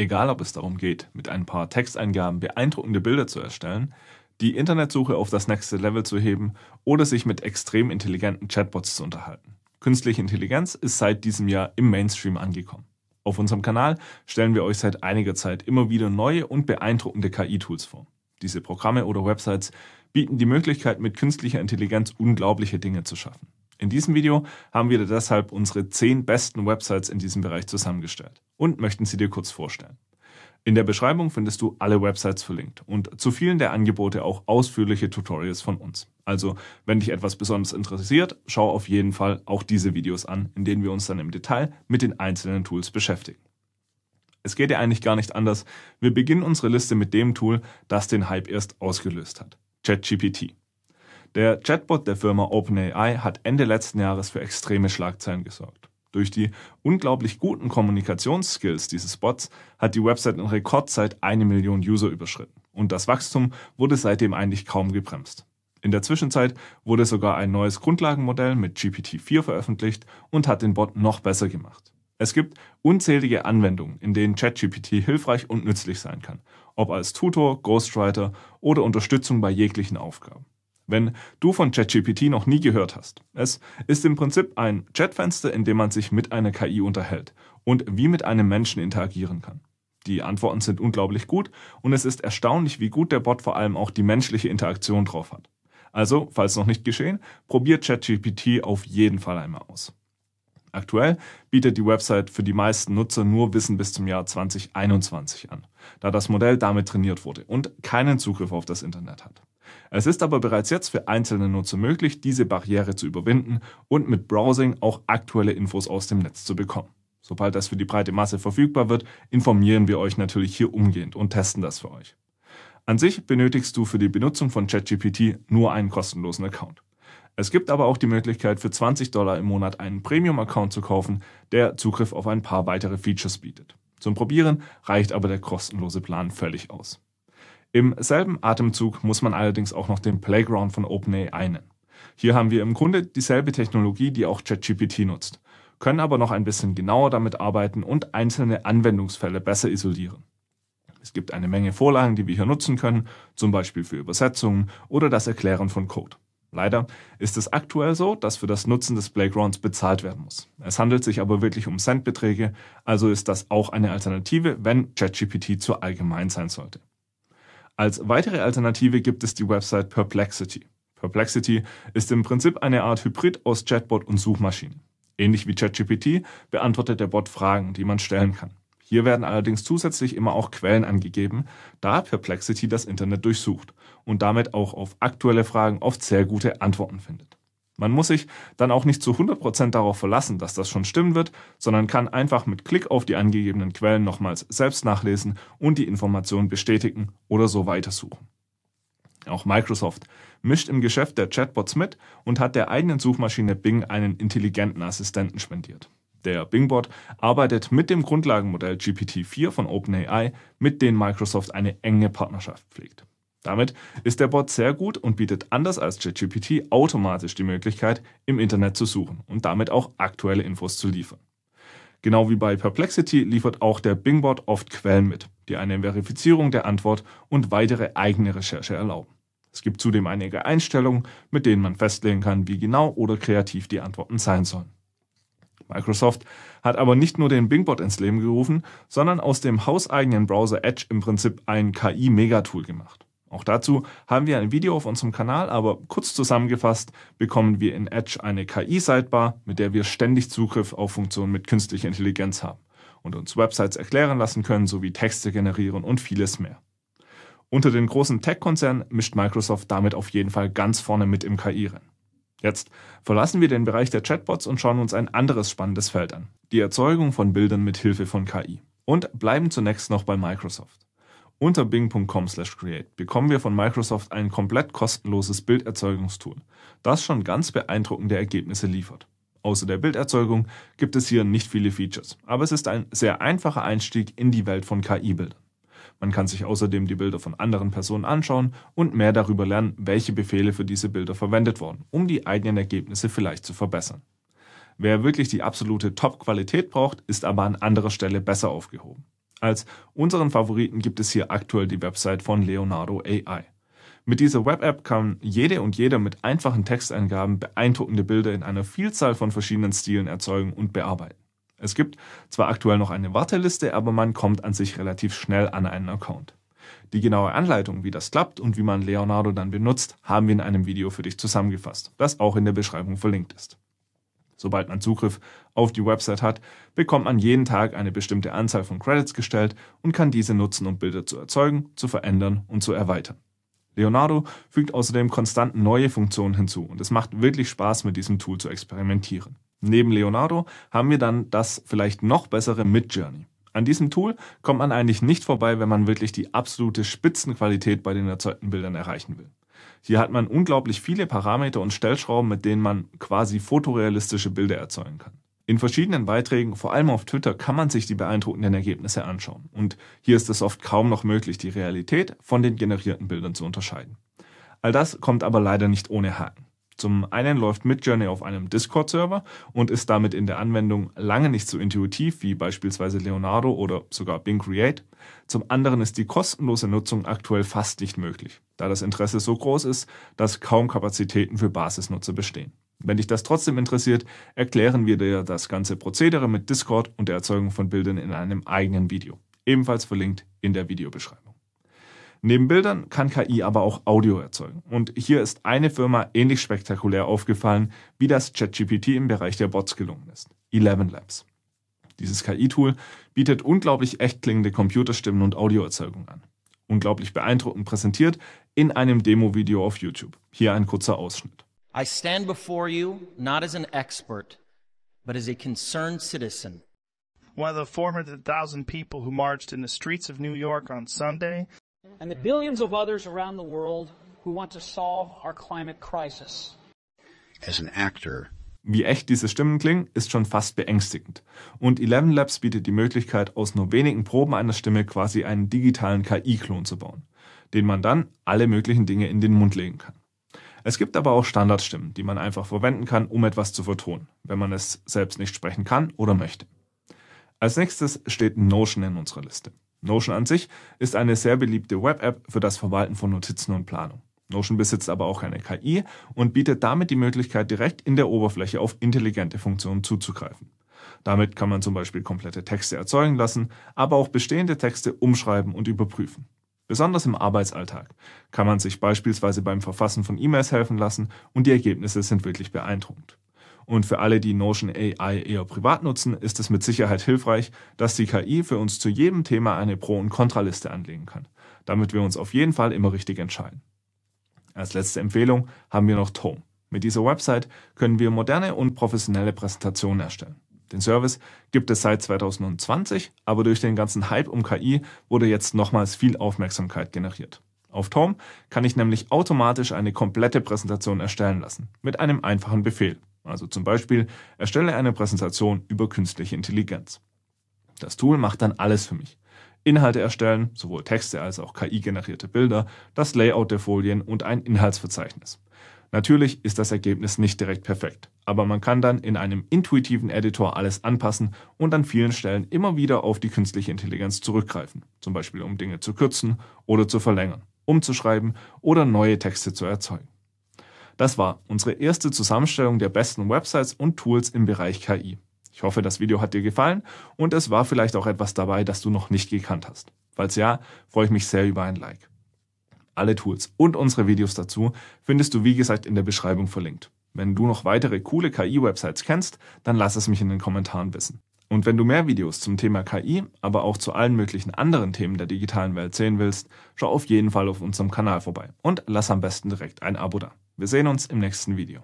Egal ob es darum geht, mit ein paar Texteingaben beeindruckende Bilder zu erstellen, die Internetsuche auf das nächste Level zu heben oder sich mit extrem intelligenten Chatbots zu unterhalten. Künstliche Intelligenz ist seit diesem Jahr im Mainstream angekommen. Auf unserem Kanal stellen wir euch seit einiger Zeit immer wieder neue und beeindruckende KI-Tools vor. Diese Programme oder Websites bieten die Möglichkeit, mit künstlicher Intelligenz unglaubliche Dinge zu schaffen. In diesem Video haben wir dir deshalb unsere 10 besten Websites in diesem Bereich zusammengestellt und möchten sie dir kurz vorstellen. In der Beschreibung findest du alle Websites verlinkt und zu vielen der Angebote auch ausführliche Tutorials von uns. Also, wenn dich etwas besonders interessiert, schau auf jeden Fall auch diese Videos an, in denen wir uns dann im Detail mit den einzelnen Tools beschäftigen. Es geht ja eigentlich gar nicht anders. Wir beginnen unsere Liste mit dem Tool, das den Hype erst ausgelöst hat. ChatGPT. Der Chatbot der Firma OpenAI hat Ende letzten Jahres für extreme Schlagzeilen gesorgt. Durch die unglaublich guten Kommunikationsskills dieses Bots hat die Website in Rekordzeit eine Million User überschritten. Und das Wachstum wurde seitdem eigentlich kaum gebremst. In der Zwischenzeit wurde sogar ein neues Grundlagenmodell mit GPT-4 veröffentlicht und hat den Bot noch besser gemacht. Es gibt unzählige Anwendungen, in denen ChatGPT hilfreich und nützlich sein kann, ob als Tutor, Ghostwriter oder Unterstützung bei jeglichen Aufgaben wenn du von ChatGPT noch nie gehört hast. Es ist im Prinzip ein Chatfenster, in dem man sich mit einer KI unterhält und wie mit einem Menschen interagieren kann. Die Antworten sind unglaublich gut und es ist erstaunlich, wie gut der Bot vor allem auch die menschliche Interaktion drauf hat. Also, falls noch nicht geschehen, probiert ChatGPT auf jeden Fall einmal aus. Aktuell bietet die Website für die meisten Nutzer nur Wissen bis zum Jahr 2021 an, da das Modell damit trainiert wurde und keinen Zugriff auf das Internet hat. Es ist aber bereits jetzt für einzelne Nutzer möglich, diese Barriere zu überwinden und mit Browsing auch aktuelle Infos aus dem Netz zu bekommen. Sobald das für die breite Masse verfügbar wird, informieren wir euch natürlich hier umgehend und testen das für euch. An sich benötigst du für die Benutzung von ChatGPT nur einen kostenlosen Account. Es gibt aber auch die Möglichkeit, für 20 Dollar im Monat einen Premium-Account zu kaufen, der Zugriff auf ein paar weitere Features bietet. Zum Probieren reicht aber der kostenlose Plan völlig aus. Im selben Atemzug muss man allerdings auch noch den Playground von OpenAI nennen. Hier haben wir im Grunde dieselbe Technologie, die auch ChatGPT nutzt, können aber noch ein bisschen genauer damit arbeiten und einzelne Anwendungsfälle besser isolieren. Es gibt eine Menge Vorlagen, die wir hier nutzen können, zum Beispiel für Übersetzungen oder das Erklären von Code. Leider ist es aktuell so, dass für das Nutzen des Playgrounds bezahlt werden muss. Es handelt sich aber wirklich um Centbeträge, also ist das auch eine Alternative, wenn ChatGPT zu allgemein sein sollte. Als weitere Alternative gibt es die Website Perplexity. Perplexity ist im Prinzip eine Art Hybrid aus Chatbot und Suchmaschinen. Ähnlich wie ChatGPT beantwortet der Bot Fragen, die man stellen kann. Hier werden allerdings zusätzlich immer auch Quellen angegeben, da Perplexity das Internet durchsucht und damit auch auf aktuelle Fragen oft sehr gute Antworten findet. Man muss sich dann auch nicht zu 100% darauf verlassen, dass das schon stimmen wird, sondern kann einfach mit Klick auf die angegebenen Quellen nochmals selbst nachlesen und die Information bestätigen oder so weitersuchen. Auch Microsoft mischt im Geschäft der Chatbots mit und hat der eigenen Suchmaschine Bing einen intelligenten Assistenten spendiert. Der Bingbot arbeitet mit dem Grundlagenmodell GPT-4 von OpenAI, mit dem Microsoft eine enge Partnerschaft pflegt. Damit ist der Bot sehr gut und bietet anders als ChatGPT automatisch die Möglichkeit, im Internet zu suchen und damit auch aktuelle Infos zu liefern. Genau wie bei Perplexity liefert auch der Bingbot oft Quellen mit, die eine Verifizierung der Antwort und weitere eigene Recherche erlauben. Es gibt zudem einige Einstellungen, mit denen man festlegen kann, wie genau oder kreativ die Antworten sein sollen. Microsoft hat aber nicht nur den Bingbot ins Leben gerufen, sondern aus dem hauseigenen Browser Edge im Prinzip ein KI-Megatool gemacht. Auch dazu haben wir ein Video auf unserem Kanal, aber kurz zusammengefasst bekommen wir in Edge eine KI-Sidebar, mit der wir ständig Zugriff auf Funktionen mit künstlicher Intelligenz haben und uns Websites erklären lassen können, sowie Texte generieren und vieles mehr. Unter den großen Tech-Konzernen mischt Microsoft damit auf jeden Fall ganz vorne mit im KI-Rennen. Jetzt verlassen wir den Bereich der Chatbots und schauen uns ein anderes spannendes Feld an, die Erzeugung von Bildern mit Hilfe von KI. Und bleiben zunächst noch bei Microsoft. Unter bing.com/create bekommen wir von Microsoft ein komplett kostenloses Bilderzeugungstool, das schon ganz beeindruckende Ergebnisse liefert. Außer der Bilderzeugung gibt es hier nicht viele Features, aber es ist ein sehr einfacher Einstieg in die Welt von KI-Bildern. Man kann sich außerdem die Bilder von anderen Personen anschauen und mehr darüber lernen, welche Befehle für diese Bilder verwendet wurden, um die eigenen Ergebnisse vielleicht zu verbessern. Wer wirklich die absolute Top-Qualität braucht, ist aber an anderer Stelle besser aufgehoben. Als unseren Favoriten gibt es hier aktuell die Website von Leonardo AI. Mit dieser Web-App kann jede und jeder mit einfachen Texteingaben beeindruckende Bilder in einer Vielzahl von verschiedenen Stilen erzeugen und bearbeiten. Es gibt zwar aktuell noch eine Warteliste, aber man kommt an sich relativ schnell an einen Account. Die genaue Anleitung, wie das klappt und wie man Leonardo dann benutzt, haben wir in einem Video für dich zusammengefasst, das auch in der Beschreibung verlinkt ist. Sobald man Zugriff auf die Website hat, bekommt man jeden Tag eine bestimmte Anzahl von Credits gestellt und kann diese nutzen, um Bilder zu erzeugen, zu verändern und zu erweitern. Leonardo fügt außerdem konstant neue Funktionen hinzu und es macht wirklich Spaß, mit diesem Tool zu experimentieren. Neben Leonardo haben wir dann das vielleicht noch bessere Midjourney. An diesem Tool kommt man eigentlich nicht vorbei, wenn man wirklich die absolute Spitzenqualität bei den erzeugten Bildern erreichen will. Hier hat man unglaublich viele Parameter und Stellschrauben, mit denen man quasi fotorealistische Bilder erzeugen kann. In verschiedenen Beiträgen, vor allem auf Twitter, kann man sich die beeindruckenden Ergebnisse anschauen. Und hier ist es oft kaum noch möglich, die Realität von den generierten Bildern zu unterscheiden. All das kommt aber leider nicht ohne Haken. Zum einen läuft Midjourney auf einem Discord-Server und ist damit in der Anwendung lange nicht so intuitiv wie beispielsweise Leonardo oder sogar Bing Create. Zum anderen ist die kostenlose Nutzung aktuell fast nicht möglich, da das Interesse so groß ist, dass kaum Kapazitäten für Basisnutzer bestehen. Wenn dich das trotzdem interessiert, erklären wir dir das ganze Prozedere mit Discord und der Erzeugung von Bildern in einem eigenen Video. Ebenfalls verlinkt in der Videobeschreibung. Neben Bildern kann KI aber auch Audio erzeugen. Und hier ist eine Firma ähnlich spektakulär aufgefallen, wie das ChatGPT im Bereich der Bots gelungen ist. Eleven Labs. Dieses KI-Tool bietet unglaublich echt klingende Computerstimmen und Audioerzeugung an. Unglaublich beeindruckend präsentiert in einem Demo-Video auf YouTube. Hier ein kurzer Ausschnitt. I stand before you not as an expert, but as a concerned citizen. One of the 400,000 people who marched in the streets of New York on Sunday and the billions of others around the world who want to solve our climate crisis. As an actor, Wie echt diese Stimmen klingen, ist schon fast beängstigend. Und Eleven Labs bietet die Möglichkeit, aus nur wenigen Proben einer Stimme quasi einen digitalen KI-Klon zu bauen, den man dann alle möglichen Dinge in den Mund legen kann. Es gibt aber auch Standardstimmen, die man einfach verwenden kann, um etwas zu vertonen, wenn man es selbst nicht sprechen kann oder möchte. Als nächstes steht Notion in unserer Liste. Notion an sich ist eine sehr beliebte Web-App für das Verwalten von Notizen und Planung. Notion besitzt aber auch eine KI und bietet damit die Möglichkeit, direkt in der Oberfläche auf intelligente Funktionen zuzugreifen. Damit kann man zum Beispiel komplette Texte erzeugen lassen, aber auch bestehende Texte umschreiben und überprüfen. Besonders im Arbeitsalltag kann man sich beispielsweise beim Verfassen von E-Mails helfen lassen und die Ergebnisse sind wirklich beeindruckend. Und für alle, die Notion AI eher privat nutzen, ist es mit Sicherheit hilfreich, dass die KI für uns zu jedem Thema eine Pro- und Kontraliste anlegen kann, damit wir uns auf jeden Fall immer richtig entscheiden. Als letzte Empfehlung haben wir noch Tome. Mit dieser Website können wir moderne und professionelle Präsentationen erstellen. Den Service gibt es seit 2020, aber durch den ganzen Hype um KI wurde jetzt nochmals viel Aufmerksamkeit generiert. Auf Tom kann ich nämlich automatisch eine komplette Präsentation erstellen lassen, mit einem einfachen Befehl. Also zum Beispiel erstelle eine Präsentation über künstliche Intelligenz. Das Tool macht dann alles für mich. Inhalte erstellen, sowohl Texte als auch KI-generierte Bilder, das Layout der Folien und ein Inhaltsverzeichnis. Natürlich ist das Ergebnis nicht direkt perfekt, aber man kann dann in einem intuitiven Editor alles anpassen und an vielen Stellen immer wieder auf die künstliche Intelligenz zurückgreifen, zum Beispiel um Dinge zu kürzen oder zu verlängern, umzuschreiben oder neue Texte zu erzeugen. Das war unsere erste Zusammenstellung der besten Websites und Tools im Bereich KI. Ich hoffe, das Video hat dir gefallen und es war vielleicht auch etwas dabei, das du noch nicht gekannt hast. Falls ja, freue ich mich sehr über ein Like. Alle Tools und unsere Videos dazu findest du wie gesagt in der Beschreibung verlinkt. Wenn du noch weitere coole KI-Websites kennst, dann lass es mich in den Kommentaren wissen. Und wenn du mehr Videos zum Thema KI, aber auch zu allen möglichen anderen Themen der digitalen Welt sehen willst, schau auf jeden Fall auf unserem Kanal vorbei und lass am besten direkt ein Abo da. Wir sehen uns im nächsten Video.